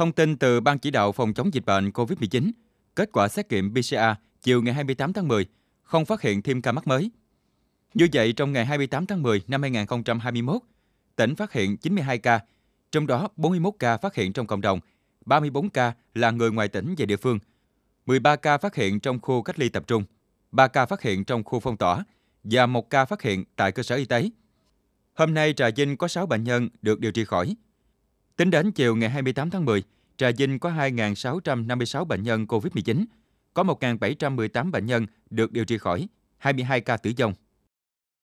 Thông tin từ Ban chỉ đạo phòng chống dịch bệnh COVID-19, kết quả xét nghiệm PCR chiều ngày 28 tháng 10 không phát hiện thêm ca mắc mới. Như vậy, trong ngày 28 tháng 10 năm 2021, tỉnh phát hiện 92 ca, trong đó 41 ca phát hiện trong cộng đồng, 34 ca là người ngoài tỉnh về địa phương, 13 ca phát hiện trong khu cách ly tập trung, 3 ca phát hiện trong khu phong tỏa và 1 ca phát hiện tại cơ sở y tế. Hôm nay Trà Vinh có 6 bệnh nhân được điều trị khỏi, Tính đến chiều ngày 28 tháng 10, Trà Vinh có 2.656 bệnh nhân COVID-19, có 1.718 bệnh nhân được điều trị khỏi, 22 ca tử vong.